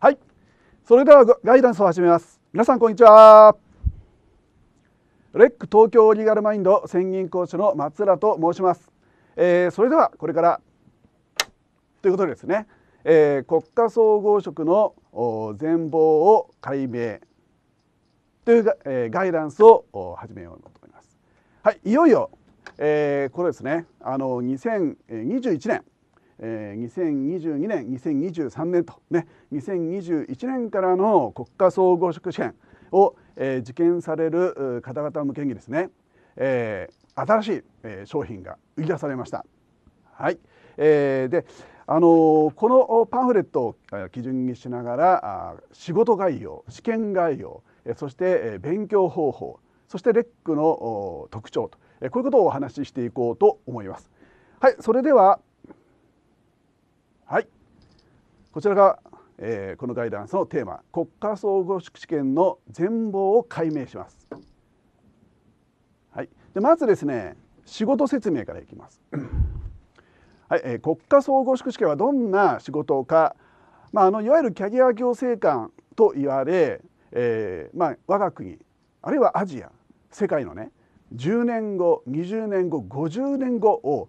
はい。それではガイダンスを始めます。皆さんこんにちは。レック東京リーガルマインド専任講師の松浦と申します。えー、それではこれからということでですね、えー、国家総合職の全貌を解明という、えー、ガイダンスを始めようと思います。はい、いよいよ、えー、これですね、あの2021年えー、2022年2023年とね2021年からの国家総合職試験を、えー、受験される方々向けにですね、えー、新しい、えー、商品が売り出されました。はい、えー、であのこのパンフレットを基準にしながら仕事概要試験概要そして勉強方法そしてレックの特徴とこういうことをお話ししていこうと思います。はいそれでははいこちらが、えー、このガイダンスのテーマ国家総合試験の全貌を解明します、はい、でまずですね仕事説明からいきますはい、えー、国家総合試験はどんな仕事か、まあ、あのいわゆるキャリア行政官と言われ、えーまあ、我が国あるいはアジア世界のね10年後20年後50年後を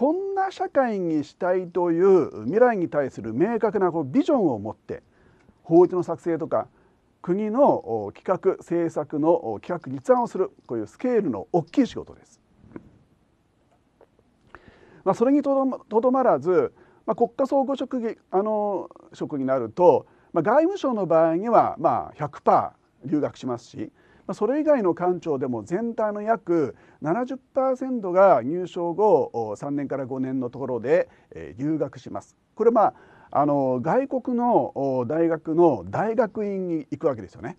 こんな社会にしたいという未来に対する明確なこうビジョンを持って法律の作成とか国の企画政策の企画立案をするこういうスケールの大きい仕事です。まあ、それにとどまらず、まあ、国家総合職技あの職になると、まあ、外務省の場合にはまあ100%留学しますしそれ以外の官庁でも全体の約70%が入省後3年から5年のところで留学します。これまああの外国の大学の大学院に行くわけですよね。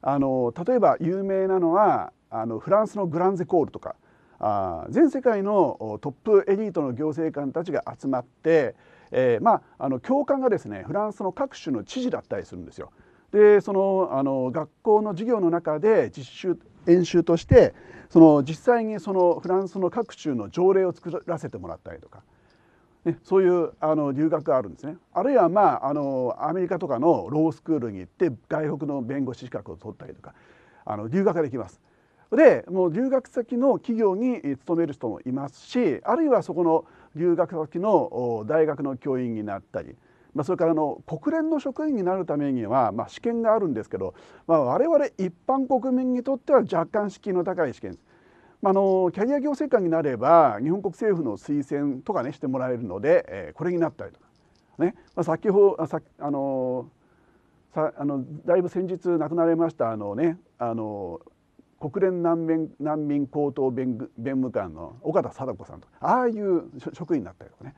あの例えば有名なのはあのフランスのグランゼコールとかあ全世界のトップエリートの行政官たちが集まって、えー、まあ、あの教官がですねフランスの各種の知事だったりするんですよ。でそのあの学校の授業の中で実習演習としてその実際にそのフランスの各州の条例を作らせてもらったりとか、ね、そういうあの留学があるんですねあるいは、まあ、あのアメリカとかのロースクールに行って外国の弁護士資格を取ったりとかあの留学できます。でもう留学先の企業に勤める人もいますしあるいはそこの留学先の大学の教員になったりまあ、それからあの国連の職員になるためには、まあ、試験があるんですけど、まあ、我々一般国民にとっては若干敷居の高い試験です。まあ、あのキャリア行政官になれば日本国政府の推薦とかねしてもらえるので、えー、これになったりとか、ねまあ、先ほどさあのさあのだいぶ先日亡くなりましたあの、ね、あの国連難民難民高等弁務官の岡田貞子さんとああいう職員になったりとかね、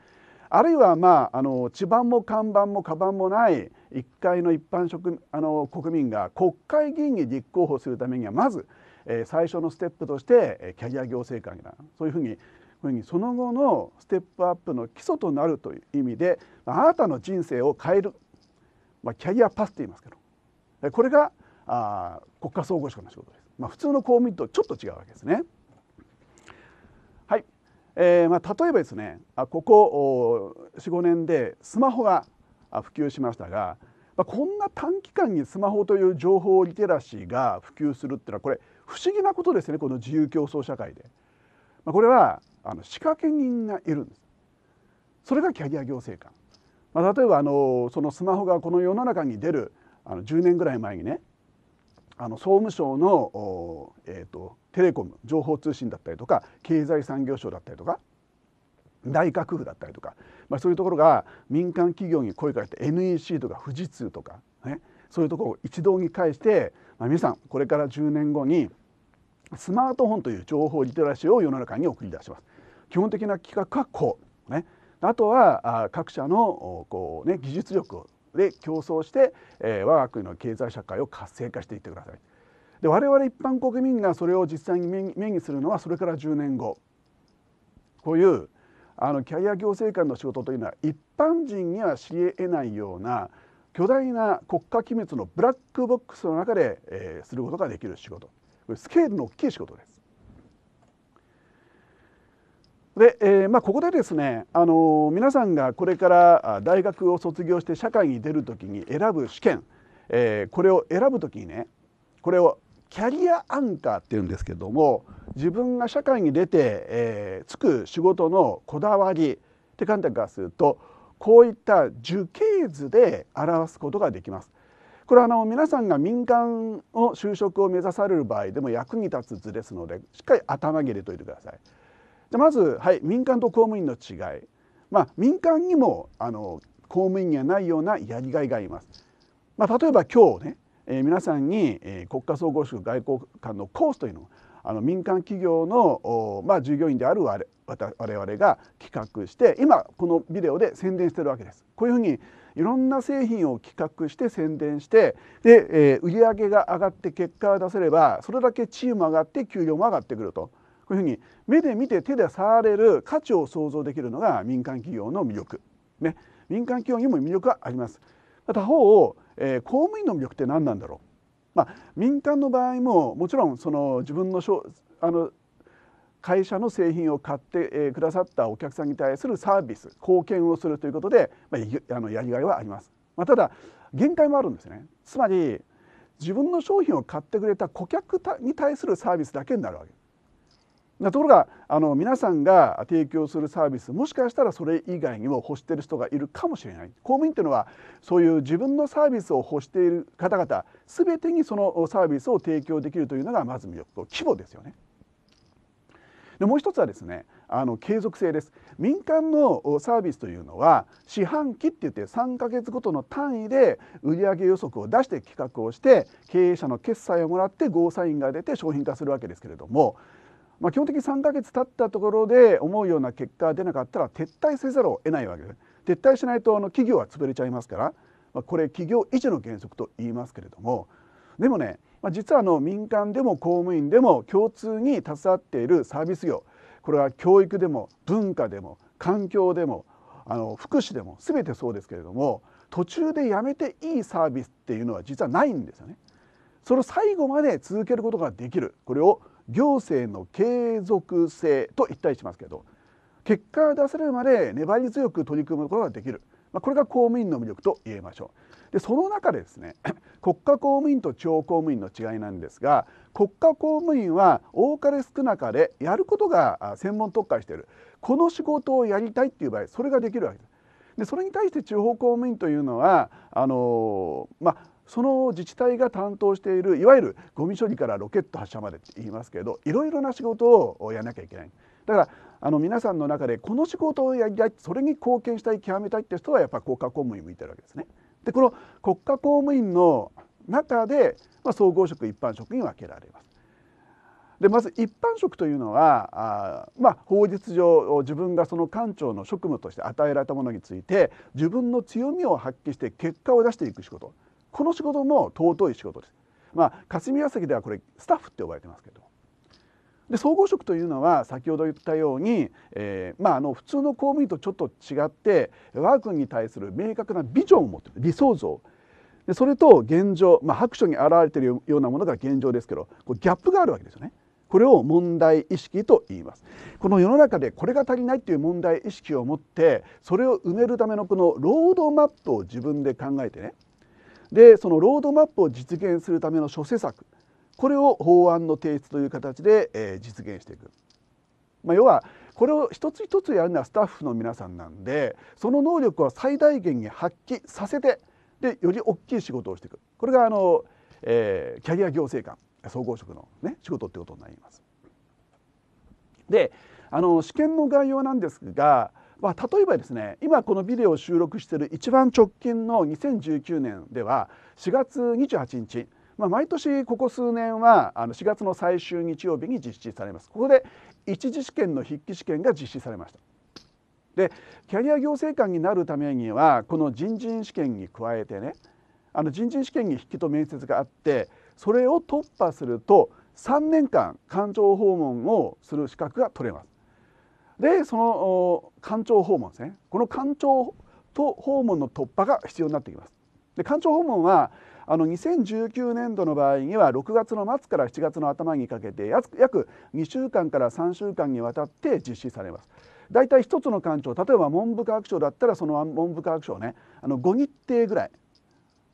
あるいは、まあ、あの地盤も看板もカバンもない1階の一般職あの国民が国会議員に立候補するためにはまず、えー、最初のステップとして、えー、キャリア行政官がそういうふうにふうにその後のステップアップの基礎となるという意味で、まあ、あなたの人生を変える、まあ、キャリアパスと言いますけどこれがあ国家総合職の仕事です。まあ、普通の公務員とちょっと違うわけですね。えー、まあ、例えばですねここ45年でスマホが普及しましたが、まあ、こんな短期間にスマホという情報リテラシーが普及するっていうのはこれ不思議なことですねこの自由競争社会で。まあ、これはあの仕掛け人がいるんです。それがキャリア行政官。まあ、例えばあのそのスマホがこの世の中に出るあの10年ぐらい前にねあの総務省の、えーと、とテレコム情報通信だったりとか経済産業省だったりとか内閣府だったりとか、まあ、そういうところが民間企業に声かけて NEC とか富士通とか、ね、そういうところを一堂に会して、まあ、皆さんこれから10年後にスマートフォンという情報リテラシーを世の中に送り出します。基本的な企画はこう、ね、あとは各社のこう、ね、技術力で競争して、えー、我が国の経済社会を活性化していってください。で我々一般国民がそれを実際に目にするのはそれから10年後こういうあのキャリア行政官の仕事というのは一般人には知り得ないような巨大な国家機密のブラックボックスの中で、えー、することができる仕事スケールの大きい仕事です。で、えーまあ、ここでですね、あのー、皆さんがこれから大学を卒業して社会に出る時に選ぶ試験、えー、これを選ぶ時にねこれをキャリアアンカーっていうんですけども自分が社会に出て、えー、つく仕事のこだわりって観点からするとこういった樹形図で表すことができます。これはあの皆さんが民間の就職を目指される場合でも役に立つ図ですのでしっかり頭に入れておいてください。じゃまず、はい、民間と公務員の違い、まあ、民間にもあの公務員にはないようなやりがいがあります。まあ、例えば今日ねえー、皆さんに、えー、国家総合職外交官のコースというのをあの民間企業の、まあ、従業員である我々が企画して今このビデオで宣伝してるわけです。こういうふうにいろんな製品を企画して宣伝してで、えー、売り上げが上がって結果を出せればそれだけ地位も上がって給料も上がってくるとこういうふうに目で見て手で触れる価値を想像できるのが民間企業の魅力、ね、民間企業にも魅力はあります。他方えー、公務員の魅力って何なんだろう、まあ、民間の場合ももちろんその自分のあの会社の製品を買ってくださったお客さんに対するサービス貢献をするということで、まあ、あのやりがいはあります、まあ、ただ限界もあるんですねつまり自分の商品を買ってくれた顧客に対するサービスだけになるわけですところがあの皆さんが提供するサービスもしかしたらそれ以外にも欲している人がいるかもしれない公務員というのはそういう自分のサービスを欲している方々全てにそのサービスを提供できるというのがまず魅力と規模ですよね。でもう一つはですねあの継続性です民間のサービスというのは四半期って言って3ヶ月ごとの単位で売上予測を出して企画をして経営者の決済をもらってゴーサインが出て商品化するわけですけれどもまあ、基本的に3か月経ったところで思うような結果が出なかったら撤退せざるを得ないわけです撤退しないとあの企業は潰れちゃいますから、まあ、これ企業維持の原則と言いますけれどもでもね、まあ、実はあの民間でも公務員でも共通に携わっているサービス業これは教育でも文化でも環境でもあの福祉でも全てそうですけれども途中でやめていいサービスっていうのは実はないんですよね。それを最後まで続けることができるこれを行政の継続性と一体しますけど結果が出されるまで粘り強く取り組むことができる、まあ、これが公務員の魅力と言えましょうでその中でですね 国家公務員と地方公務員の違いなんですが国家公務員は多かれ少なかれやることが専門特化しているこの仕事をやりたいっていう場合それができるわけです。でそれに対して地方公務員というのはあのまあその自治体が担当しているいわゆるゴミ処理からロケット発射までって言いますけどいろいろな仕事をやらなきゃいけない。だからあの皆さんの中でこの仕事をやりたいそれに貢献したい極めたいって人はやっぱり国家公務員向いてるわけですね。でこの国家公務員の中で、まあ、総合職一般職に分けられます。でまず一般職というのはあ、まあ、法律上自分がその官庁の職務として与えられたものについて自分の強みを発揮して結果を出していく仕事この仕事も尊い仕事です。まあ、霞が関ではこれスタッフって呼ばれてますけどで総合職というのは先ほど言ったように、えーまあ、あの普通の公務員とちょっと違って我が国に対する明確なビジョンを持ってる理想像でそれと現状、まあ、白書に表れているようなものが現状ですけどこうギャップがあるわけですよね。これを問題意識と言いますこの世の中でこれが足りないという問題意識を持ってそれを埋めるためのこのロードマップを自分で考えてねでそのロードマップを実現するための諸施策これを法案の提出という形で、えー、実現していく、まあ、要はこれを一つ一つやるのはスタッフの皆さんなんでその能力を最大限に発揮させてでより大きい仕事をしていくこれがあの、えー、キャリア行政官総合職の、ね、仕事ってことになります。であの試験の概要なんですがまあ、例えばですね今このビデオを収録している一番直近の2019年では4月28日、まあ、毎年ここ数年はあの4月の最終日曜日に実施されますここで一次試験の筆記試験が実施されました。でキャリア行政官になるためにはこの人事院試験に加えてねあの人事院試験に筆記と面接があってそれを突破すると3年間官庁訪問をする資格が取れます。でその官庁訪問ですねこの官庁と訪問の突破が必要になってきます。で官庁訪問はあの2019年度の場合には6月の末から7月の頭にかけて約2週間から3週間にわたって実施されます。大体一つの官庁例えば文部科学省だったらその文部科学省ねあの5日程ぐらい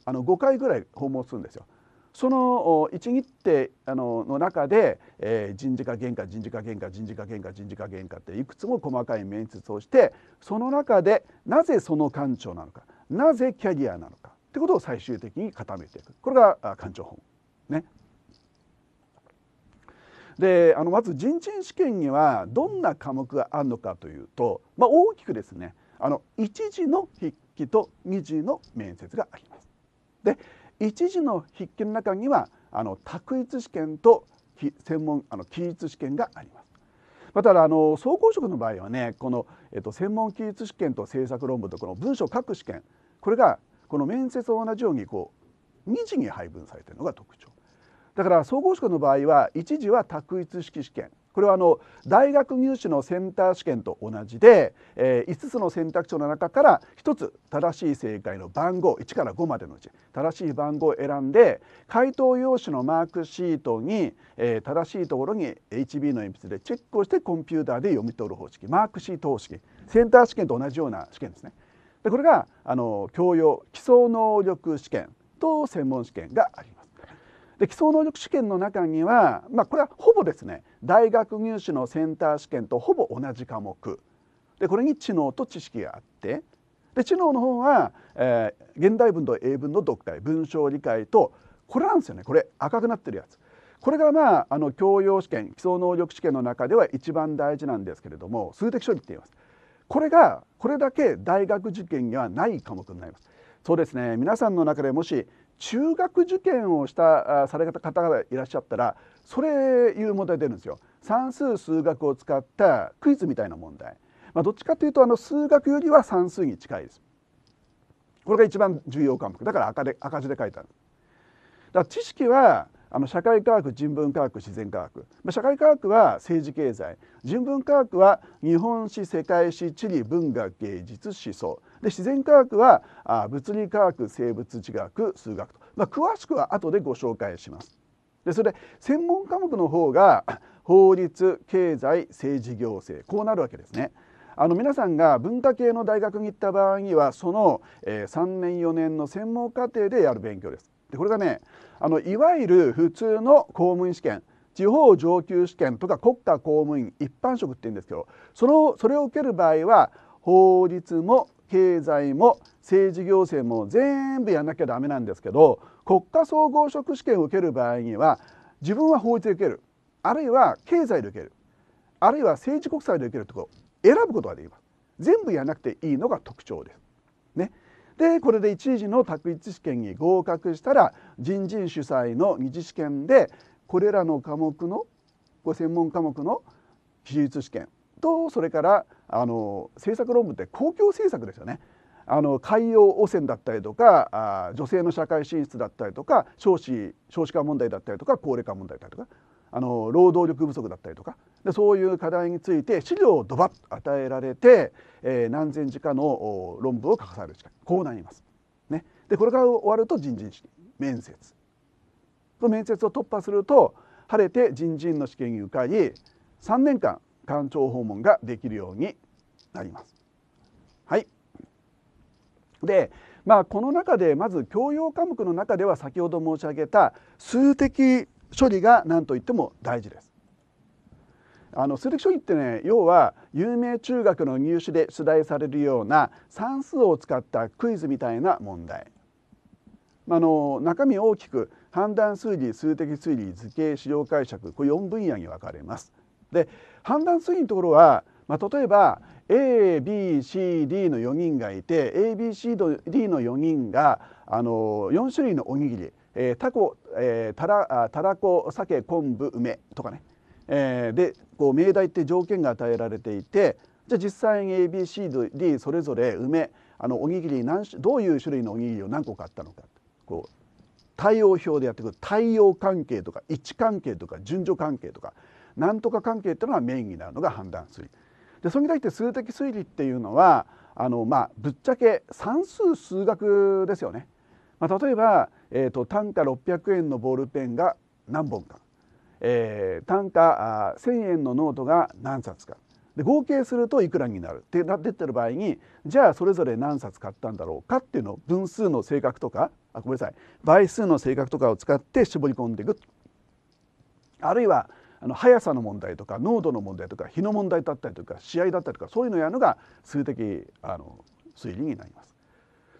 あの5回ぐらい訪問するんですよ。その一っ手あのの中で、えー、人事課原価人事課原価人事課原価人事課原価っていくつも細かい面接をしてその中でなぜその官庁なのかなぜキャリアなのかってことを最終的に固めていくこれが官庁法ね。であのまず人事試験にはどんな科目があるのかというと、まあ、大きくですねあの1次の筆記と2次の面接があります。で一次の筆記の中にはあの択一試験と専門あの記述試験があります。またあの総合職の場合はねこの、えっと、専門記述試験と政策論文とこの文章を書く試験これがこの面接と同じようにこう2次に配分されているのが特徴だから総合職の場合は1次は択一式試験これはあの大学入試のセンター試験と同じで、えー、5つの選択肢の中から1つ正しい正解の番号1から5までのうち正しい番号を選んで回答用紙のマークシートに、えー、正しいところに HB の鉛筆でチェックをしてコンピューターで読み取る方式マークシート方式センター試験と同じような試験ですね。でこれがあの教養基礎能力試験と専門試験があります。で基礎能力試験の中には、まあ、これはほぼですね大学入試のセンター試験とほぼ同じ科目でこれに知能と知識があってで知能の方は、えー、現代文と英文の読解文章理解とこれなんですよねこれ赤くなってるやつ。これがまああの教養試験基礎能力試験の中では一番大事なんですけれども数的処理って言います。これがこれだけ大学受験にはない科目になります。そうですね皆さんの中でもし中学受験をしたされ方がいらっしゃったらそれいう問題出るんですよ。算数数学を使ったクイズみたいな問題、まあ、どっちかというとあの数学よりは算数に近いです。これが一番重要科目だから赤で赤字で書いてある。だから知識はあの社会科学人文科学自然科学、まあ、社会科学は政治経済人文科学は日本史世界史地理文学芸術思想で自然科学はあ物理科学生物地学数学と、まあ、詳しくは後でご紹介します。でそれで専門科目の方が 法律経済政治行政こうなるわけですね。あの皆さんが文化系の大学に行った場合にはその、え3年4年の専門課程でやる勉強です。でこれがねあのいわゆる普通の公務員試験地方上級試験とか国家公務員一般職って言うんですけどそのそれを受ける場合は法律も経済も政治行政も全部やんなきゃダメなんですけど国家総合職試験を受ける場合には自分は法律で受けるあるいは経済で受けるあるいは政治国際で受けるところ選ぶことができます全部やらなくていいのが特徴です。ね、でこれで一時の択一試験に合格したら人院主催の2次試験でこれらの科目のこ専門科目の記述試験とそれからあの政策論文って公共政策ですよね。あの海洋汚染だったりとかあ女性の社会進出だったりとか少子少子化問題だったりとか高齢化問題だったりとかあの労働力不足だったりとかでそういう課題について資料をドバッと与えられて、えー、何千字かの論文を書かされる時間こうなります。ね、でこれから終わると人事面接の面接を突破すると晴れて人事院の試験に受かり3年間官庁訪問ができるようになります。はい、で、まあ、この中でまず教養科目の中では先ほど申し上げた数的処理が何といっても大事です。あの数的処理ってね要は有名中学の入試で出題されるような算数を使ったクイズみたいな問題。あの中身大きく判断数理数的推理図形資料解釈これ4分野に分かれます。で判断すぎのところは、まあ、例えば ABCD の4人がいて ABCD の4人があの4種類のおにぎり、えー、タコ、えー、たらたらこ鮭昆布梅とかね、えー、でこう命題って条件が与えられていてじゃあ実際に ABCD それぞれ梅あのおにぎり何種どういう種類のおにぎりを何個買ったのかこう対応表でやってくる対応関係とか位置関係とか順序関係とか何とか関係っていうのがメインになるのが判断推理でそれに対して数的推理っていうのはあの、まあ、ぶっちゃけ算数数学ですよね。まあ、例えば、えーと、単価600円のボールペンが何本か、えー、単価あ1,000円のノートが何冊かで合計するといくらになるってなっててる場合にじゃあそれぞれ何冊買ったんだろうかっていうのを分数の性格とかあごめんなさい倍数の性格とかを使って絞り込んでいくあるいはあの速さの問題とか濃度の問題とか日の問題だったりとか試合だったりとかそういうのをやるのが数的あの推理になります。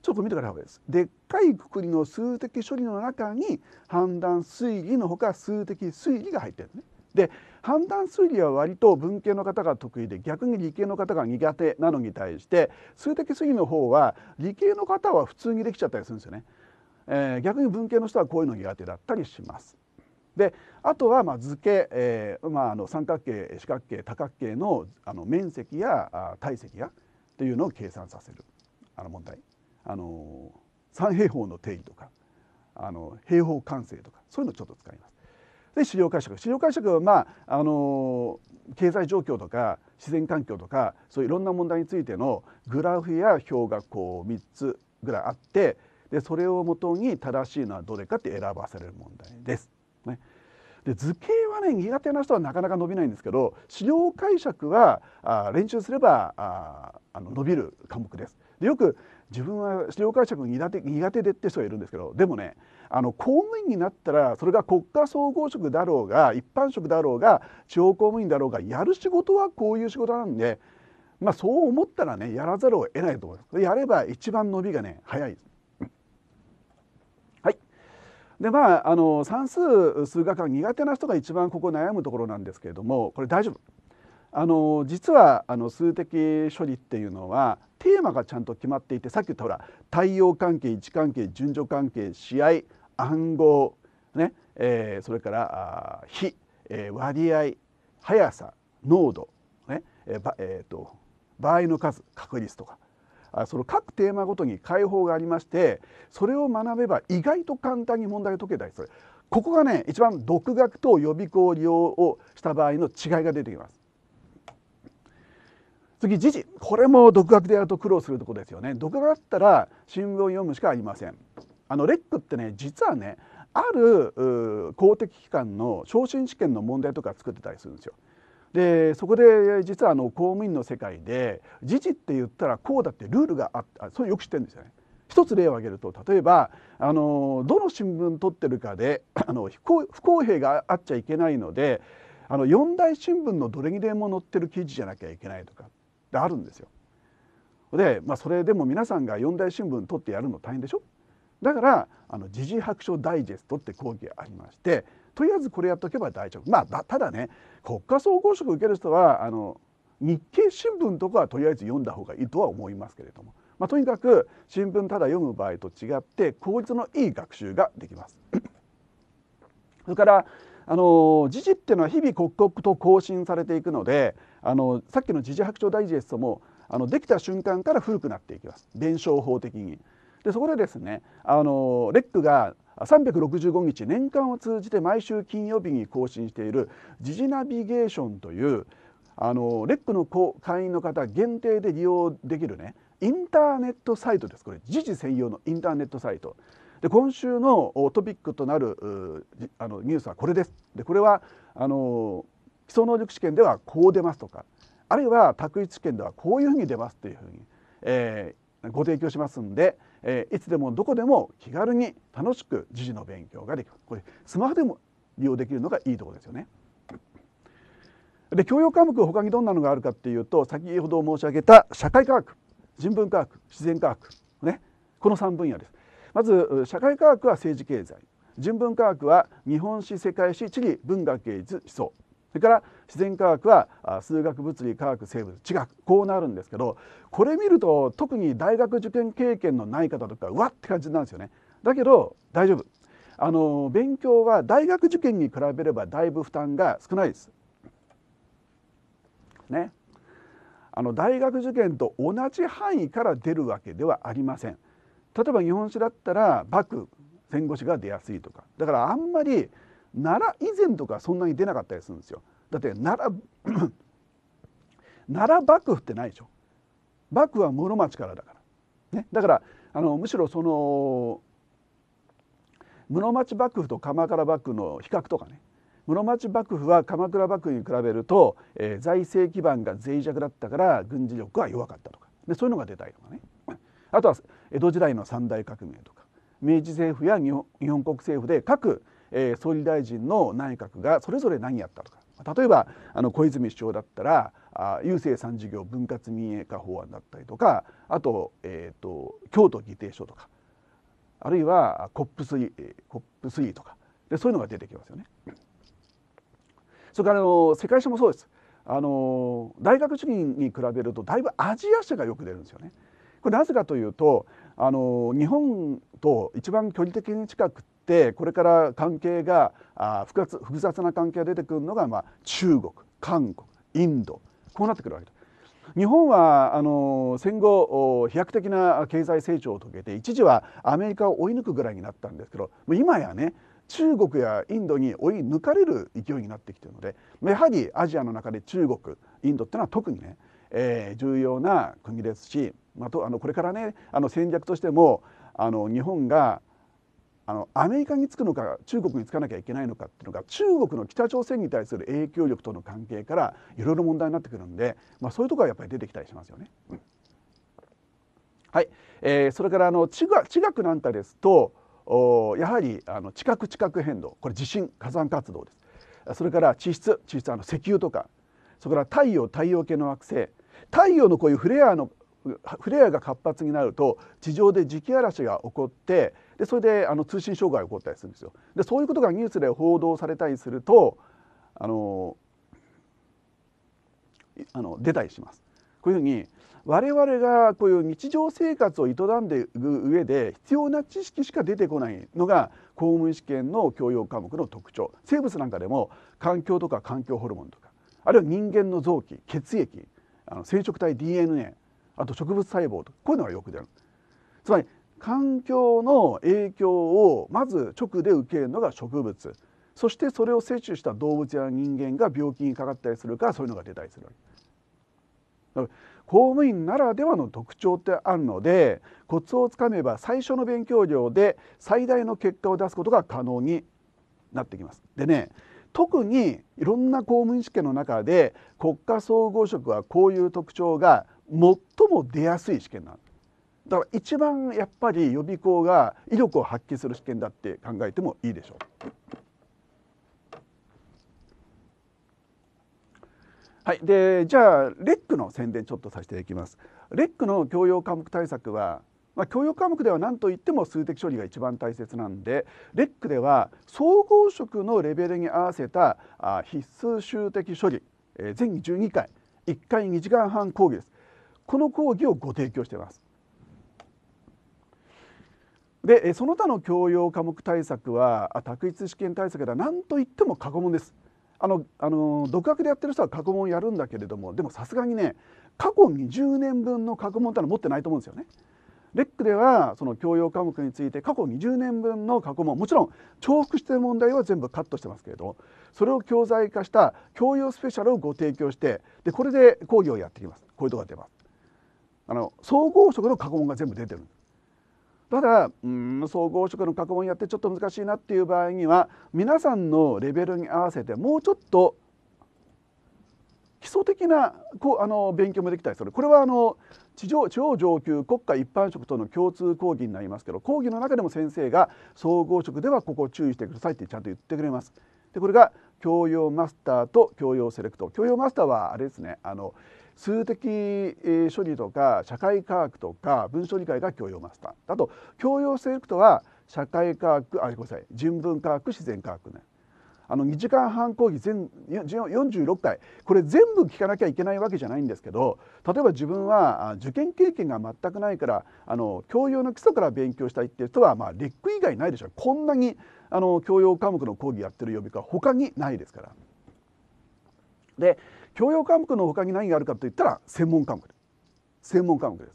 ちょっと見てくださいです。でっかい括りの数的処理の中に判断推理のほか数的推理が入ってるね。で判断推理は割と文系の方が得意で逆に理系の方が苦手なのに対して数的推理の方は理系の方は普通にできちゃったりするんですよね。えー、逆に文系の人はこういうの苦手だったりします。であとはまあ図形、えーまあ、あの三角形四角形多角形のあの面積や体積やというのを計算させるあの問題あの三平方の定義とかあの平方完成とかそういうのをちょっと使います。で資料解釈資料解釈は、まあ、あの経済状況とか自然環境とかそういういろんな問題についてのグラフや表がこう3つぐらいあってでそれをもとに正しいのはどれかって選ばされる問題です。ね。で図形はね苦手な人はなかなか伸びないんですけど資料解釈はあ練習すればああの伸びる科目です。でよく自分は資料解釈苦手苦手でって人がいるんですけどでもねあの公務員になったらそれが国家総合職だろうが一般職だろうが地方公務員だろうがやる仕事はこういう仕事なんで、まあ、そう思ったらねやらざるを得ないと思います。やれば一番伸びがね早いです。でまああの算数数学が苦手な人が一番ここ悩むところなんですけれどもこれ大丈夫。あの実はあの数的処理っていうのはテーマがちゃんと決まっていてさっき言ったほら対応関係位置関係順序関係試合暗号、ねえー、それから比、えー、割合速さ濃度、ねえーばえーと場合の数確率とかその各テーマごとに解放がありましてそれを学べば意外と簡単に問題が解けたりするここがね一番独学と予備校利用をした場合の違いが出てきます。次時事これも独学でやると苦労するとこですよね独学だったら新聞を読むしかありませんあのレックってね実はねある公的機関の昇進試験の問題とか作ってたりするんですよでそこで実はあの公務員の世界で自治って言ったらこうだってルールがあったそれよく知ってるんですよね。一つ例を挙げると例えばあのどの新聞取ってるかであの不公平があっちゃいけないのであの四大新聞のどれにでも載ってる記事じゃなきゃいけないとかってあるんですよ。で、まあ、それでも皆さんが四大新聞取ってやるの大変でしょだからあの時事白書ダイジェストって講義がありましてとりあえずこれやっとけば大丈夫。まあ、ただね国家総合職受ける人はあの日経新聞とかはとりあえず読んだ方がいいとは思いますけれども、まあ、とにかく新聞ただ読む場合と違って効率のいい学習ができます。それからあの時事っていうのは日々刻々と更新されていくのであのさっきの時事白鳥ダイジェストもあのできた瞬間から古くなっていきます弁証法的に。でそこでですねあのレックが365日年間を通じて毎週金曜日に更新している時事ナビゲーションというあのレックの会員の方限定で利用できるねインターネットサイトですこれ時事専用のインターネットサイトで今週のトピックとなるあのニュースはこれですでこれはあの基礎能力試験ではこう出ますとかあるいは択一試験ではこういうふうに出ますというふうに、えご提供しますんで、えー、いつでもどこでも気軽に楽しく時事の勉強ができるこれスマホでも利用できるのがいいところですよね。で教養科目他にどんなのがあるかっていうと先ほど申し上げた社会科学人文科学自然科学、ね、この3分野です。まず社会科学は政治経済人文科学は日本史世界史地理文学芸術思想それから自然科学は数学物理科学生物地学こうなるんですけどこれ見ると特に大学受験経験のない方とかうわって感じなんですよね。だけど大丈夫あの勉強は大学受験に比べればだいぶ負担が少ないです。ね。あの大学受験と同じ範囲から出るわけではありません。例えば日本史だったら幕戦後史が出やすいとかだからあんまり奈良以前とかそんなに出なかったりするんですよだって奈良 奈良幕府ってないでしょ幕府は室町からだから、ね、だからあのむしろその室町幕府と鎌倉幕府の比較とかね室町幕府は鎌倉幕府に比べると、えー、財政基盤が脆弱だったから軍事力は弱かったとかでそういうのが出たりとかねあとは江戸時代の三大革命とか明治政府や日本国政府で各えー、総理大臣の内閣がそれぞれ何やったとか例えばあの小泉首相だったらあ郵政三事業分割民営化法案だったりとかあと,、えーと、京都議定書とかあるいはコップ3、えー、コップ3とかでそういうのが出てきますよね。それからあの世界史もそうです。あの大学主義に比べるとだいぶアジア社がよく出るんですよね。これなぜかというとあの日本と一番距離的に近くてこれから関係が複雑複雑な関係が出てくるのが、まあ、中国韓国インドこうなってくるわけす。日本はあの戦後飛躍的な経済成長を遂げて一時はアメリカを追い抜くぐらいになったんですけど今やね中国やインドに追い抜かれる勢いになってきているのでやはりアジアの中で中国インドっていうのは特にね、えー、重要な国ですし、まあ、とあのこれからねあの戦略としてもあの日本があのアメリカにつくのか中国につかなきゃいけないのかっていうのが中国の北朝鮮に対する影響力との関係からいろいろ問題になってくるんで、まあ、そういうところがやっぱり出てきたりしますよね。うん、はいえー、それからあの地学地学なんかですとおやはりあの地殻地殻変動これ地震火山活動ですそれから地質地質あの石油とかそれから太陽太陽系の惑星太陽のこういうフレアのフレアが活発になると地上で磁気嵐が起こってでそれであの通信障害が起こったりするんですよ。でそういうことがニュースで報道されたりするとあのあの出たりします。こういうふうに我々がこういう日常生活を営んでいく上で必要な知識しか出てこないのが公務員試験の教養科目の特徴生物なんかでも環境とか環境ホルモンとかあるいは人間の臓器血液あの生殖体 DNA あと植物細胞とこういうのがよく出るつまり環境の影響をまず直で受けるのが植物そしてそれを摂取した動物や人間が病気にかかったりするからそういうのが出たりする公務員ならではの特徴ってあるのでコツをつかめば最初の勉強量で最大の結果を出すことが可能になってきます。でね特にいろんな公務員試験の中で国家総合職はこういう特徴が最も出やすい試験なんだから一番やっぱり予備校が威力を発揮する試験だって考えてもいいでしょう。はい、でじゃあレックの宣伝ちょっとさせていきます。レックの教養科目対策は、まあ、教養科目では何といっても数的処理が一番大切なんでレックでは総合職のレベルに合わせたあ必須集的処理、えー、全12回1回2時間半講義です。この講義をご提供しています。でその他の教養科目対策は択一試験対策では何と言っても過去問です。あのあの独学でやってる人は過去問やるんだけれどもでもさすがにね過去20年分の過去問ってのは持ってないと思うんですよね。レックではその教養科目について過去20年分の過去問もちろん重複してる問題は全部カットしてますけれどそれを教材化した教養スペシャルをご提供してでこれで講義をやってきますこういうとこやってます。あの総合職の過去問が全部出てるただうん総合職の過去問やってちょっと難しいなっていう場合には皆さんのレベルに合わせてもうちょっと基礎的なこあの勉強もできたりするこれはあの地上地方上級国家一般職との共通講義になりますけど講義の中でも先生が総合職ではここを注意してくださいってちゃんと言ってくれます。でこれが教養マスターと教養セレクト教養マスターはあれですねあの、数的処理とか社会科学とか文章理解が教養マスターあと教養セレクトは社会科学あごめんなさい人文科学自然科学ねあの2時間半講義全46回これ全部聞かなきゃいけないわけじゃないんですけど例えば自分は受験経験が全くないからあの教養の基礎から勉強したいっていう人は、まあ、レック以外ないでしょうこんなにあの教養科目の講義やってる予備校は他にないですから。で教養科目のほかに何があるかといったら専門科目専門科目です。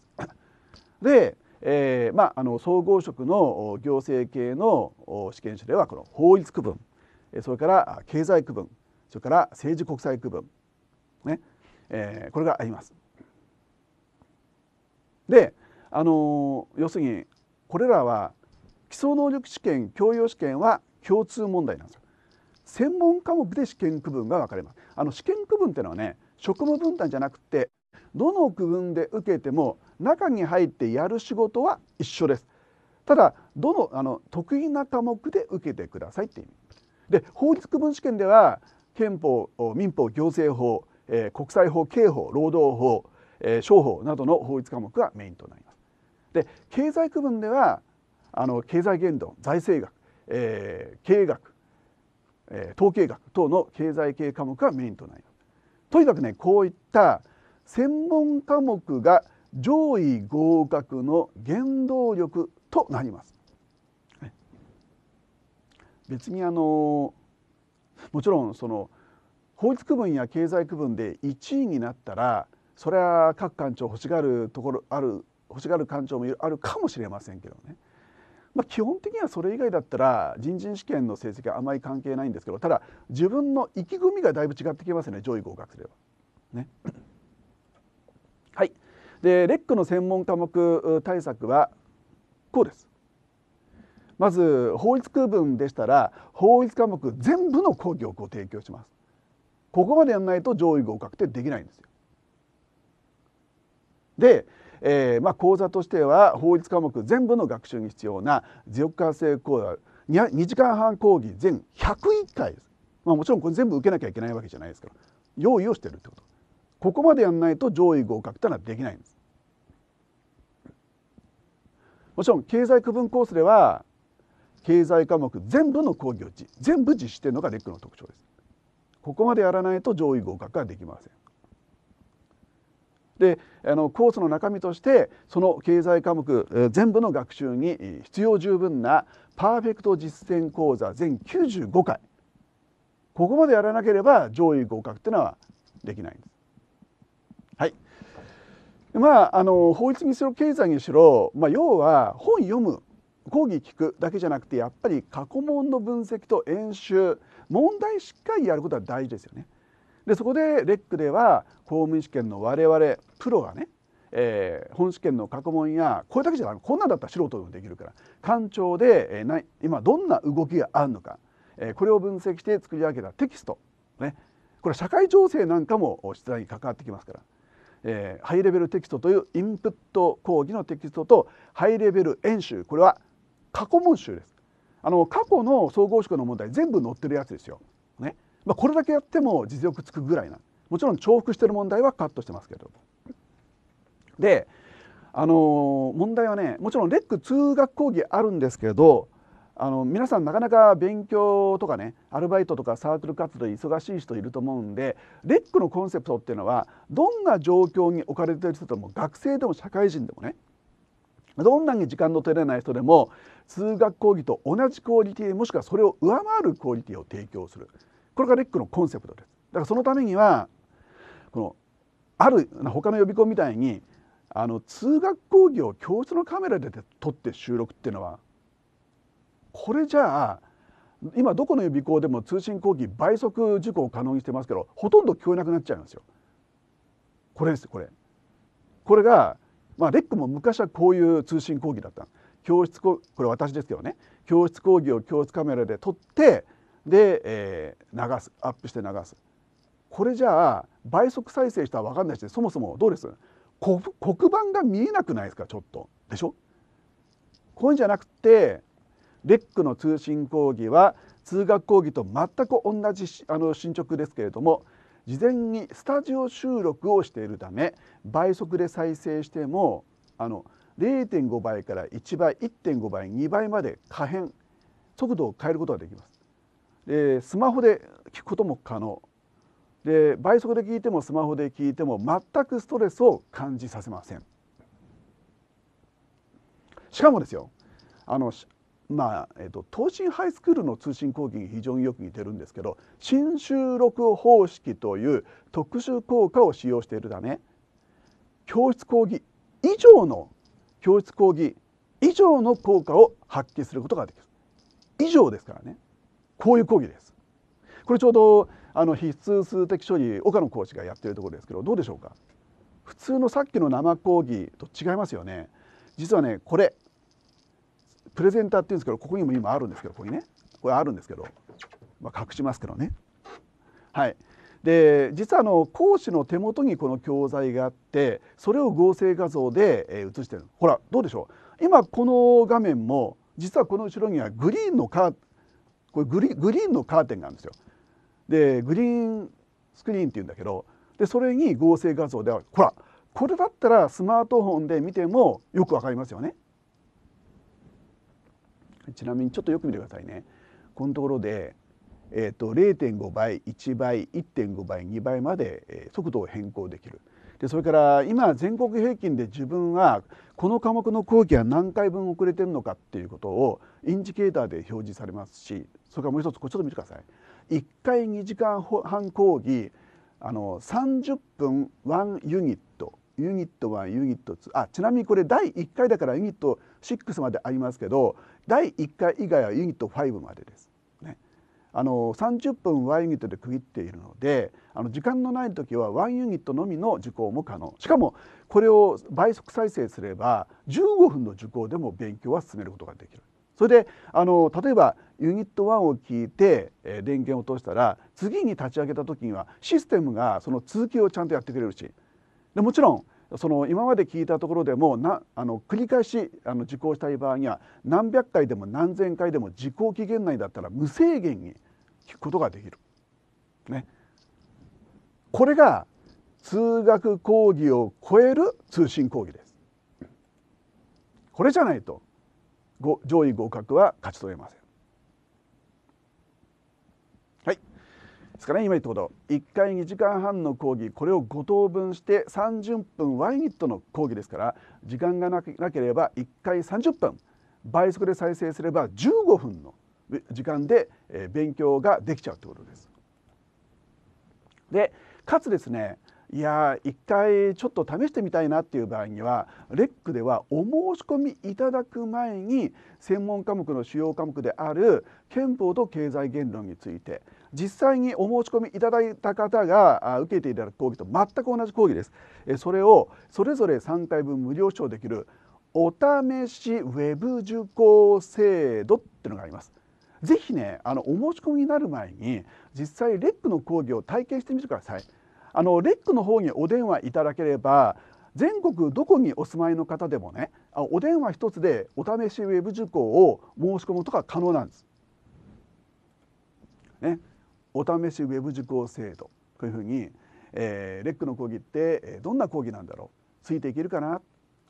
で、えーまあ、あの総合職の行政系の試験書ではこの法律区分それから経済区分それから政治国際区分、ねえー、これがあります。で、あの要するにこれらは基礎能力試験教養試験は共通問題なんですよ。専門科目で試験区分が分かれますあの試験区分っていうのはね職務分担じゃなくてどの区分で受けても中に入ってやる仕事は一緒ですただどのあの得意な科目で受けてくださいっていうで法律区分試験では憲法民法行政法、えー、国際法刑法労働法、えー、商法などの法律科目がメインとなりますで経済区分ではあの経済言動財政学、えー、経営学え統計学等の経済系科目がメインとなります。とにかくねこういった専門科目が上位合格の原動力となります。別にあのもちろんその法律区分や経済区分で1位になったらそれは各官庁欲しがるところある欲しがる官庁もあるかもしれませんけどねまあ、基本的にはそれ以外だったら人事試験の成績はあまり関係ないんですけどただ自分の意気込みがだいぶ違ってきますね上位合格すれば。ね、はいでレックの専門科目対策はこうです。まず法律区分でしたら法律科目全部の講義をこう提供します。ここまでやらないと上位合格ってできないんですよ。でえー、まあ、講座としては法律科目全部の学習に必要な持続化成講座 2, 2時間半講義全101回です、まあ、もちろんこれ全部受けなきゃいけないわけじゃないですから用意をしてるってことここまでやんないと上位合格ってのはできないんですもちろん経済区分コースでは経済科目全部の講義を全部実施しているのがレックの特徴ですここまでやらないと上位合格はできませんであのコースの中身としてその経済科目全部の学習に必要十分なパーフェクト実践講座全95回ここまでやらなければ上位合格っていうのはできないんです。はいまあ、あの法律にしろ経済にしろ、まあ、要は本読む講義聞くだけじゃなくてやっぱり過去問の分析と演習問題しっかりやることは大事ですよね。でそこでレックでは公務員試験の我々プロがね、えー、本試験の過去問やこれだけじゃなくこんなんだったら素人でもできるから官庁で、えー、今どんな動きがあるのか、えー、これを分析して作り上げたテキスト、ね、これ社会情勢なんかも出題に関わってきますから。えー、ハイレベルテキストというインプット講義のテキストとハイレベル演習これは過去問集ですあの過去の総合試験の問題全部載ってるやつですよまあ、これだけやっても実力つくぐらいなもちろん重複してる問題はカットしてますけどであのー、問題はねもちろんレック通学講義あるんですけどあの皆さんなかなか勉強とかねアルバイトとかサークル活動忙しい人いると思うんでレックのコンセプトっていうのはどんな状況に置かれてる人でも学生でも社会人でもねどんなに時間の取れない人でも通学講義と同じクオリティもしくはそれを上回るクオリティを提供する。これがレックのコンセプトです。だからそのためにはこのある他の予備校みたいにあの通学講義を教室のカメラで撮って収録っていうのはこれじゃあ今どこの予備校でも通信講義倍速受講を可能にしてますけどほとんど聞こえなくなっちゃうんですよ。これですこれ。これが、まあ、レックも昔はこういう通信講義だった教室これ私ですけどね教室講義を教室カメラで撮ってで、えー、流すアップして流すこれじゃあ倍速再生したら分かんないしそもそもどうです黒板が見えなくないですかちょっとでしょこういうんじゃなくてレックの通信講義は通学講義と全く同じあの進捗ですけれども事前にスタジオ収録をしているため倍速で再生してもあの0.5倍から1倍1.5倍2倍まで可変速度を変えることができます。でスマホで聞くことも可能で倍速で聞いてもスマホで聞いても全くストレスを感じさせませんしかもですよあのまあえっと、東進ハイスクールの通信講義に非常によく似てるんですけど新収録方式という特殊効果を使用しているため教室講義以上の教室講義以上の効果を発揮することができる以上ですからねこういう講義です。これちょうどあの必数数的処理岡野講師がやってるところですけどどうでしょうか普通のさっきの生講義と違いますよね。実はねこれプレゼンターっていうんですけどここにも今あるんですけどここにねこれあるんですけど、まあ、隠しますけどね。はい、で実はあの講師の手元にこの教材があってそれを合成画像で写してるほらどうでしょう今この画面も実はこの後ろにはグリーンのカーこれグリグリーンのカーテンがあるんですよ。でグリーンスクリーンっていうんだけどでそれに合成画像ではほらこれだったらスマートフォンで見てもよくわかりますよね。ちなみにちょっとよく見てくださいね。このところで、えーと、と0.5倍1倍1.5倍2倍まで、えー、速度を変更できる。でそれから今全国平均で自分はこの科目の講義は何回分遅れてるのかっていうことをインジケーターで表示されますしそれからもう一つこれちょっと見てください1回2時間半講義あの30分1ユニットユニット1ユニット2あちなみにこれ第1回だからユニット6までありますけど第1回以外はユニット5までです。ね、あの30分 Y ユニットで区切っているのであの時間のない時はンユニットのみの受講も可能しかもこれを倍速再生すれば15分の受講でも勉強は進めることができる。それであの例えばユニット1を聞いて、え電源を落としたら次に立ち上げた時にはシステムがその続きをちゃんとやってくれるしでもちろんその今まで聞いたところでもなあの繰り返しあの受講したい場合には何百回でも何千回でも受講期限内だったら無制限に聞くことができる。ね、これが通学講義を超える通信講義ですこれじゃないと上位合格は勝ち取れませんはいですからね今言ったこと1回2時間半の講義これを5等分して30分イニットの講義ですから時間がなければ1回30分倍速で再生すれば15分の時間で勉強ができちゃうということです。でかつですねいや一回ちょっと試してみたいなっていう場合にはレックではお申し込みいただく前に専門科目の主要科目である憲法と経済言論について実際にお申し込みいただいた方が受けていただく講義と全く同じ講義です。それをそれぞれ3回分無料視聴できるお試しウェブ受講制度っていうのがあります。ぜひねあのお申し込みになる前に実際レックの講義を体験してみてください。あのレックの方にお電話いただければ全国どこにお住まいの方でもねお電話一つでお試しウェブ受講を申し込むとか可能なんです。ね、お試しウェブ受講制度というふうに、えー、レックの講義ってどんな講義なんだろうついていけるかな、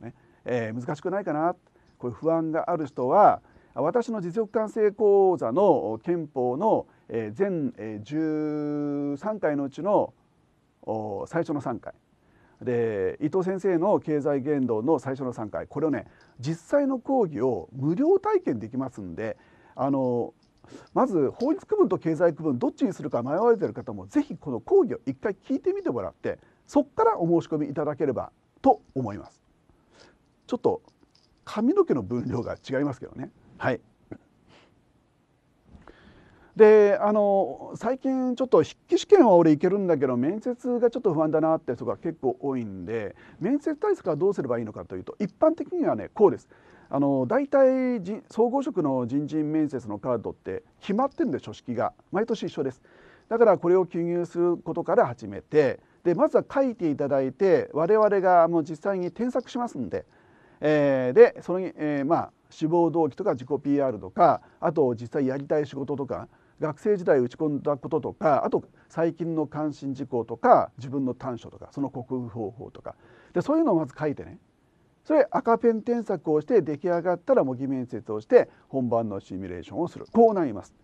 ねえー、難しくないかなこういう不安がある人は私の実力完成講座の憲法の全13回のうちの最初の3回で伊藤先生の経済言動の最初の3回これをね実際の講義を無料体験できますんであのまず法律区分と経済区分どっちにするか迷われてる方も是非この講義を一回聞いてみてもらってそこからお申し込みいただければと思います。ちょっと髪の毛の分量が違いますけどね。はいであの最近ちょっと筆記試験は俺いけるんだけど面接がちょっと不安だなって人が結構多いんで面接対策はどうすればいいのかというと一般的にはねこうです。あの大体総合職の人事面接のカードって決まってるんで書式が毎年一緒です。だからこれを記入することから始めてでまずは書いていただいて我々がもう実際に添削しますんで、えー、でそのに、えー、まあ志望動機とか自己 PR とかあと実際やりたい仕事とか学生時代打ち込んだこととかあと最近の関心事項とか自分の短所とかその克服方法とかでそういうのをまず書いてねそれ赤ペン添削をして出来上がったら模擬面接をして本番のシミュレーションをするこうなります。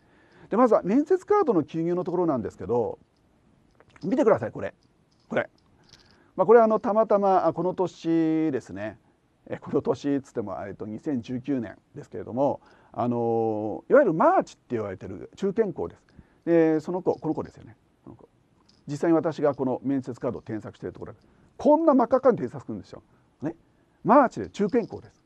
でまずは面接カードの記入のところなんですけど見てくださいこれこれ、まあ、これあのたまたまこの年ですねこの年っつっても、えっと、2019年ですけれどもあのいわゆるマーチって言われてる中堅校です。でその子この子ですよね。実際に私がこの面接カードを添削しているところこんな真っ赤っかに添削するんですよ。ね、マーチで中堅校です。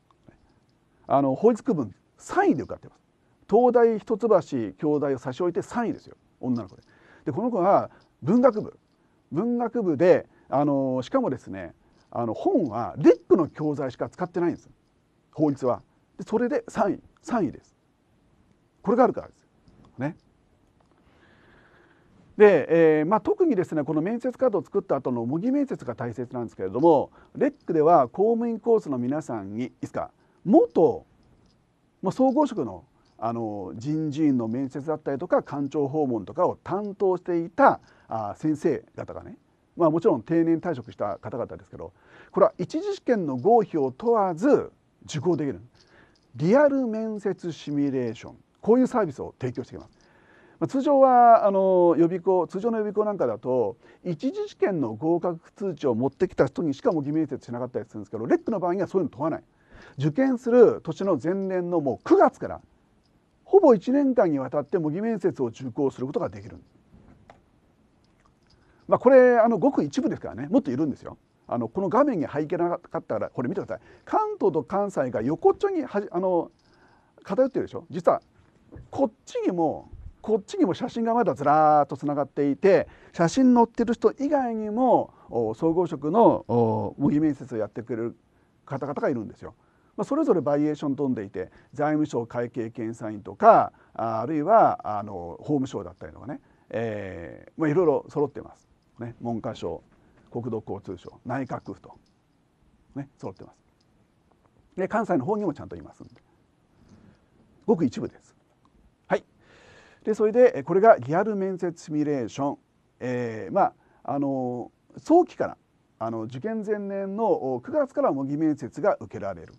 あの法律区分3位で受かってます。東大一橋京大を差し置いて3位ですよ女の子で。でこの子は文学部文学部であのしかもですねあの本はリップの教材しか使ってないんです法律は。それで3位3位ですこれがあるからですねで、えーまあ、特にですねこの面接カードを作った後の模擬面接が大切なんですけれどもレックでは公務員コースの皆さんにいつか元、まあ、総合職のあの人事院の面接だったりとか官庁訪問とかを担当していたあ先生方がね、まあ、もちろん定年退職した方々ですけどこれは一次試験の合否を問わず受講できるリアル面接シミュレーションこういうサービスを提供しています。まあ、通常はあの予備校通常の予備校なんかだと一次試験の合格通知を持ってきた人にしか模擬面接しなかったりするんですけどレックの場合にはそういうの問わない受験する年の前年のもう9月からほぼ1年間にわたって模擬面接を受講することができるまあ、これあのごく一部ですからねもっといるんですよ。あのこの画面に入ってなかったからこれ見てください関東と関西が横っちょにはあの偏ってるでしょ実はこっちにもこっちにも写真がまだずらーっとつながっていて写真載ってる人以外にも総合職の模擬面接をやってくれる方々がいるんですよ。まあ、それぞれバリエーション飛んでいて財務省会計検査院とかあるいはあの法務省だったりとかね、えーまあ、いろいろ揃ってます、ね、文科省国土交通省内閣府とね揃ってますで関西の方にもちゃんといますんでごく一部ですはいでそれでこれがリアル面接シミュレーション、えー、まああの早期からあの受験前年の9月から模擬面接が受けられる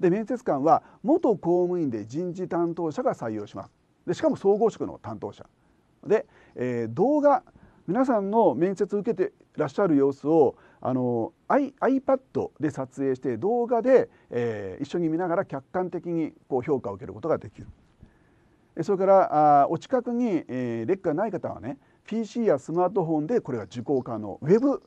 で面接官は元公務員で人事担当者が採用しますでしかも総合職の担当者で、えー、動画皆さんの面接受けてらっしゃる様子をあの I iPad で撮影して動画で、えー、一緒に見ながら客観的にこう評価を受けることができるそれからあお近くに、えー、レックがない方はね PC やスマートフォンでこれが受講可能ウェブ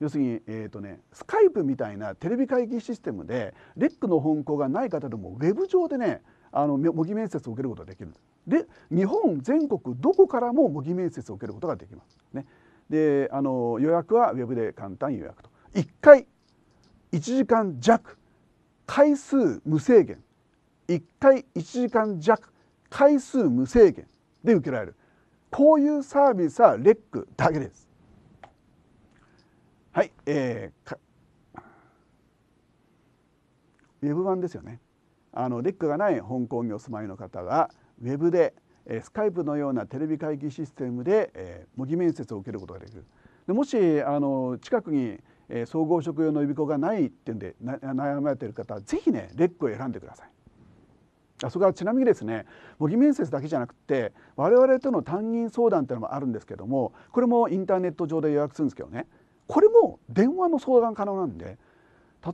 要するに、えーとね、スカイプみたいなテレビ会議システムでレックの本校がない方でもウェブ上でねあの模擬面接を受けることができるんです。で日本全国どこからも模擬面接を受けることができます。ね、であの予約はウェブで簡単予約と1回1時間弱回数無制限1回1時間弱回数無制限で受けられるこういうサービスはレックだけです。はい、えー、ウェブ版ですよね。あのレックがない香港にお住まいの方がウェブでスカイプのようなテレビ会議システムで模擬面接を受けることができる。でもしあの近くに総合職用の予備校がないっていうんで悩まれている方はぜひねレックを選んでください。あそこはちなみにですね模擬面接だけじゃなくて我々との担任相談っていうのもあるんですけどもこれもインターネット上で予約するんですけどねこれも電話の相談可能なんで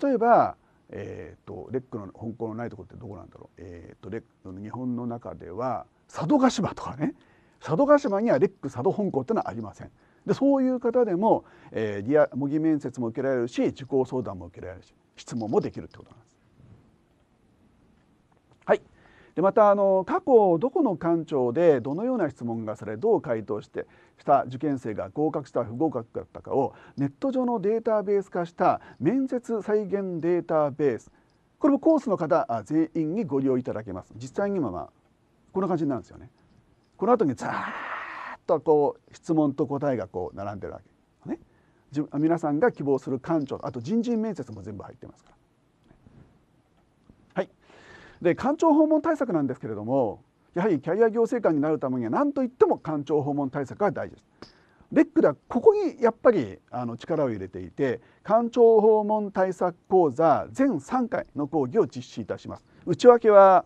例えばえーと、レックの本校のないとこってどこなんだろう、えーと、とレック日本の中では佐渡島とかね佐渡島にはレック佐渡本校ってのはありません。でそういう方でも、えー、模擬面接も受けられるし受講相談も受けられるし質問もできるってことなんです。でまたあの過去どこの官庁でどのような質問がされどう回答してした受験生が合格した不合格だったかをネット上のデータベース化した面接再現データベースこれもコースの方あ全員にご利用いただけます実際に今はこんな感じになるんですよねこの後にザーッとこう質問と答えがこう並んでるわけ、ね、皆さんが希望する官庁あと人事面接も全部入ってますからで官庁訪問対策なんですけれどもやはりキャリア行政官になるためには何といっても官庁訪問対策が大事です。レックではここにやっぱりあの力を入れていて官庁訪問対策講座全3回の講義を実施いたします。内訳は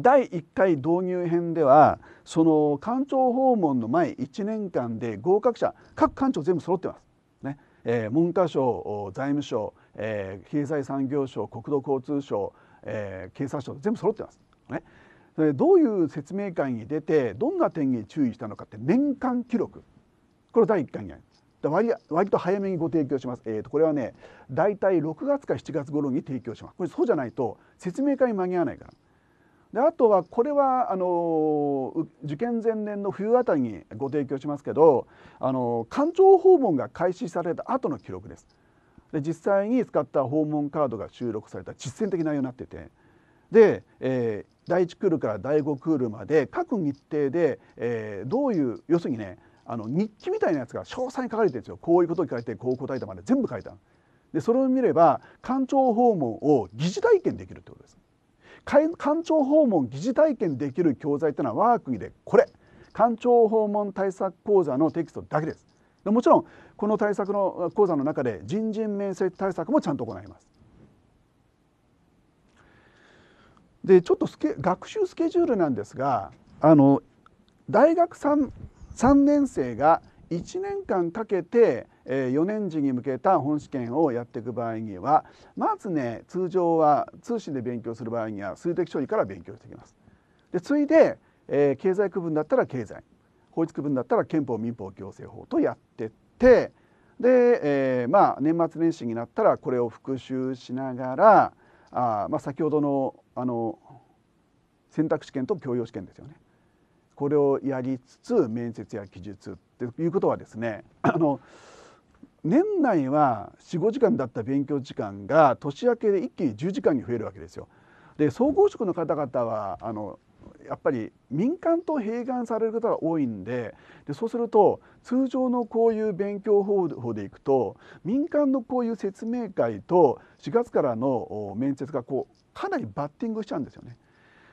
第1回導入編ではその官庁訪問の前1年間で合格者各官庁全部揃ってます。ね、え文科省財務省え経済産業省国土交通省えー、経産省全部揃ってます。ね、どういう説明会に出てどんな点に注意したのかって年間記録これ第1回にあります。割割と早めにご提供します、えーと、とこれはね大体6月か7月頃に提供しますこれそうじゃないと説明会に間に合わないからであとはこれはあの受験前年の冬あたりにご提供しますけどあの官庁訪問が開始された後の記録です。で実際に使った訪問カードが収録された実践的内容になっててで、えー、第1クールから第5クールまで各日程で、えー、どういう要するにねあの日記みたいなやつが詳細に書かれてるんですよこういうことを書いてこう答えたまで全部書いたでそれを見れば官庁訪問を疑似体験できるってことです官庁訪問疑似体験できる教材ってのは我が国でこれ官庁訪問対策講座のテキストだけですでもちろんこの対策の講座の中で人人面接対策もちゃんと行います。でちょっとスケ学習スケジュールなんですがあの大学 3, 3年生が1年間かけて4年次に向けた本試験をやっていく場合にはまずね通常は通信で勉強する場合には数的処理から勉強していきます。でついで、えー、経済区分だったら経済法律区分だったら憲法民法行政法とやってっってで、えー、まあ年末年始になったらこれを復習しながらあ、まあ、先ほどのあの選択試験と教養試験ですよねこれをやりつつ面接や記述っていうことはですねあの年内は45時間だった勉強時間が年明けで一気に10時間に増えるわけですよ。で総合職の方々はあのやっぱり民間と併願される方が多いんででそうすると通常のこういう勉強方法でいくと民間のこういう説明会と4月からの面接がこうかなりバッティングしちゃうんですよね。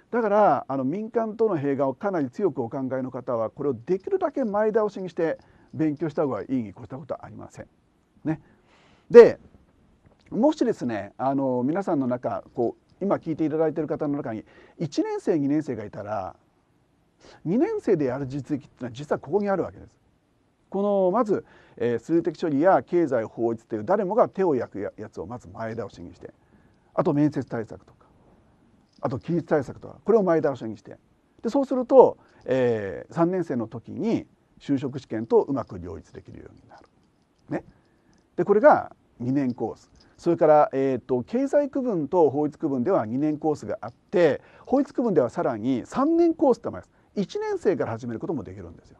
だからあの民間との併願をかなり強くお考えの方はこれをできるだけ前倒しにして勉強した方がいいに越したことはありません。ね、でもしですねあの皆さんの中こ今聞いていただいている方の中に1年生2年生がいたら2年生でやる実績ってのは実はここにあるわけです。このまず、えー、数的処理や経済法律という誰もが手を焼くやつをまず前倒しにしてあと面接対策とかあと規律対策とかこれを前倒しにしてでそうすると、えー、3年生の時に就職試験とうまく両立できるようになる。ね、でこれが2年コースそれから、えーと、経済区分と法律区分では2年コースがあって法律区分ではさらに3年コースとあります1年生から始めることもできるんですよ。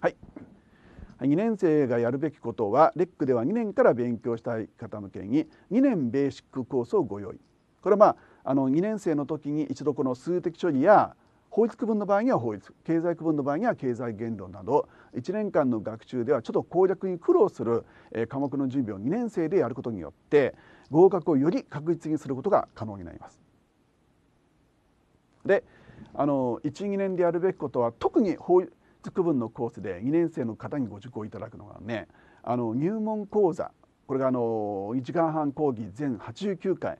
はい、2年生がやるべきことはレックでは2年から勉強したい方向けに2年ベーシックコースをご用意これはまああの2年生の時に一度この数的処理や法律区分の場合には法律経済区分の場合には経済言論など1年間の学習ではちょっと攻略に苦労する、科目の準備を2年生でやることによって合格をより確実にすることが可能になります。であの12年でやるべきことは特に法区分のコースで2年生の方にご受講いただくのがねあの入門講座これがあの1時間半講義全89回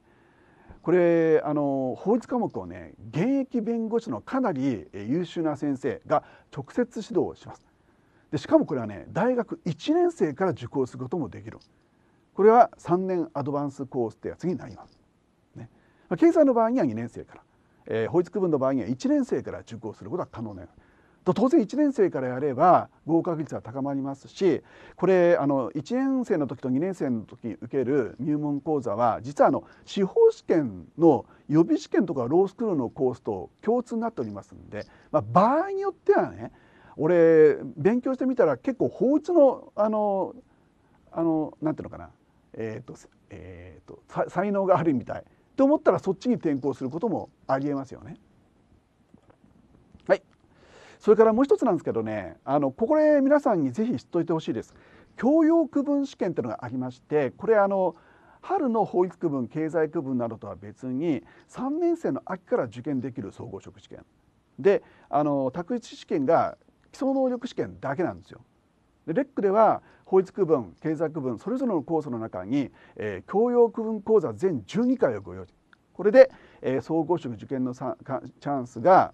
これあの法律科目をね現役弁護士のかなり優秀な先生が直接指導をします。でしかもこれはね大学1年生から受講することもできるこれは3年アドバンスコースってやつになります。ね、経済の場合には2年生から、えー、法律区分の場合には1年生から受講することは可能なと当然1年生からやれば合格率は高まりますしこれあの1年生の時と2年生の時に受ける入門講座は実はあの司法試験の予備試験とかロースクールのコースと共通になっておりますんで、まあ、場合によってはね俺勉強してみたら結構法律のあのあのなんていうのかなえっ、ー、と,、えーと、才能があるみたいと思ったらそっちに転向することもありえますよね。はいそれからもう一つなんですけどねあのここで皆さんにぜひ知っておいてほしいです。教養区分試験というのがありましてこれあの春の法律区分経済区分などとは別に3年生の秋から受験できる総合職試験であの卓越試験が基礎能力試験だけなんですよ。でレックでは法律区分経済区分それぞれのコースの中に、えー、教養区分講座全12回をご用意これで、えー、総合職受験のさチャンスが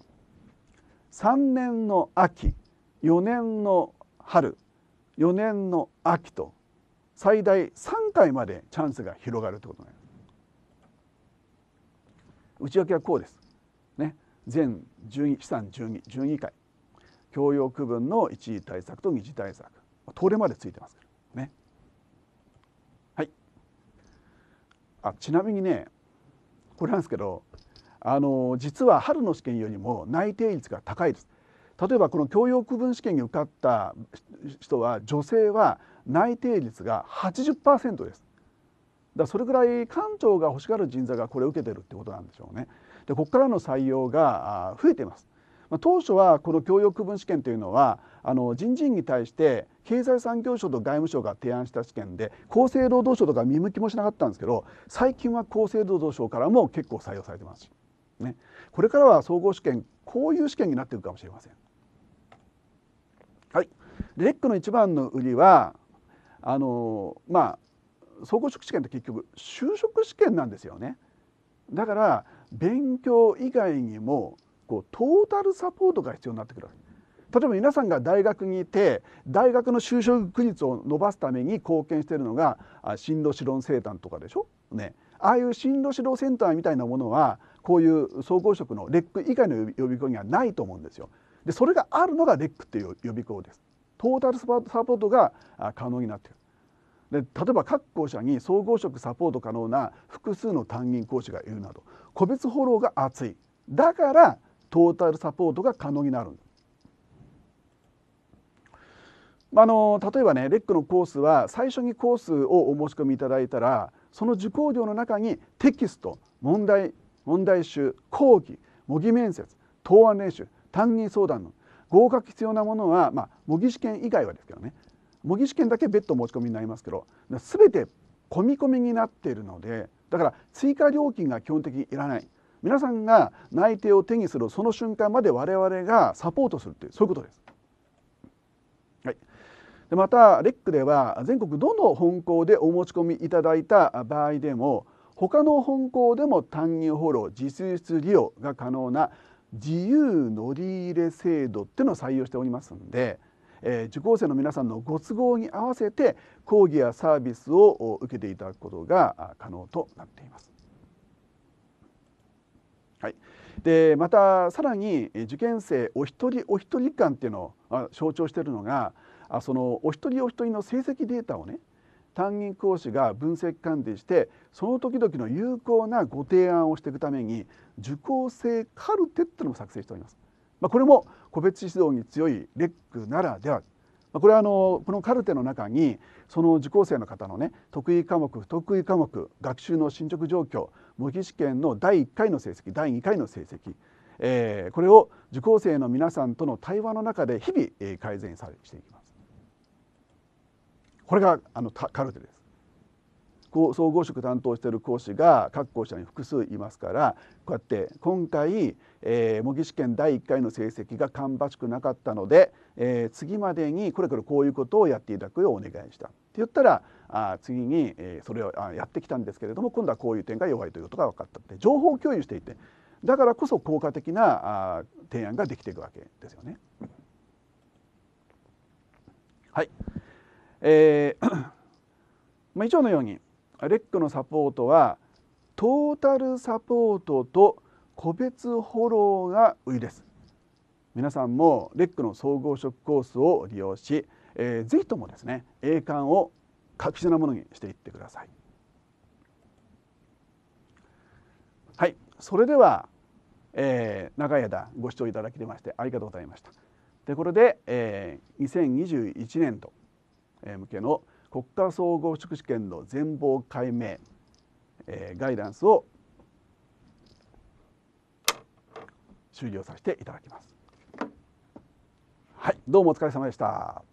3年の秋4年の春4年の秋と最大3回までチャンスが広がるってことなんです。内訳はこうです。ね、全12資産1212回教養区分の一次対策と二次対策東れまでついてますからねはいあちなみにねこれなんですけどあの実は春の試験よりも内定率が高いです例えばこの教養区分試験に受かった人は女性は内定率が80%ですだそれぐらい官庁が欲しがる人材がこれを受けてるってことなんでしょうねでここからの採用が増えてます当初はこの教養区分試験というのはあの人事院に対して経済産業省と外務省が提案した試験で厚生労働省とか見向きもしなかったんですけど最近は厚生労働省からも結構採用されてますし、ね、これからは総合試験こういう試験になっていくかもしれません。はい、レックの一番の売りはあのまあ総合職試験って結局就職試験なんですよね。だから勉強以外にもこうトータルサポートが必要になってくる例えば皆さんが大学にいて大学の就職率を伸ばすために貢献しているのが進路指導生誕とかでしょ、ね、ああいう進路指導センターみたいなものはこういう総合職のレック以外の予備校にはないと思うんですよ。でそれがあるのがレックっていう予備校です。トータルサポートが可能になってで例えば各校舎に総合職サポート可能な複数の担任講師がいるなど個別フォローが厚いだからトータルサポートが可能になるあの例えばねレックのコースは最初にコースをお申し込みいただいたらその受講料の中にテキスト問題問題集講義模擬面接答案練習担任相談の合格必要なものは、まあ、模擬試験以外はですけどね模擬試験だけ別途申し込みになりますけど全て込み込みになっているのでだから追加料金が基本的にいらない皆さんが内定を手にするその瞬間まで我々がサポートするというそういうことです。はい、でまたレックでは全国どの本校でお持ち込みいただいた場合でも他の本校でも担任フォロー自実室利用が可能な自由乗り入れ制度っていうのを採用しておりますんで、えー、受講生の皆さんのご都合に合わせて講義やサービスを受けていただくことが可能となっています。はい、でまたさらに受験生お一人お一人間っていうのを象徴しているのがそのお一人お一人の成績データをね担任講師が分析鑑定してその時々の有効なご提案をしていくために受講生カルテっていうのを作成しております。まあ、これも個別指導に強いレックならでは、まこれはあのこのカルテの中にその受講生の方のね得意科目不得意科目学習の進捗状況模擬試験の第1回の成績第2回の成績、えー、これを受講生の皆さんとの対話の中で日々、えー、改善されしていきます。これがあのカルテです。総合職担当している講師が各校舎に複数いますからこうやって今回、えー、模擬試験第1回の成績が芳しくなかったので、えー、次までにこれからこういうことをやっていただくようお願いした。って言ったらあ次に、えー、それをあやってきたんですけれども今度はこういう点が弱いということが分かったので情報共有していてだからこそ効果的なあ提案ができていくわけですよね。はい、えー まあ、以上のようにレックのサポートはトータルサポートと個別フォローが売りです皆さんもレックの総合職コースを利用しえー、ぜひともですね栄冠を確実なものにしていってください。はい、それでは、えー、長い間ご視聴いただきましてありがとうございました。でこれで、えー、2021年度向けの国家総合職試験の全貌解明、えー、ガイダンスを終了させていただきます。はい、どうもお疲れ様でした。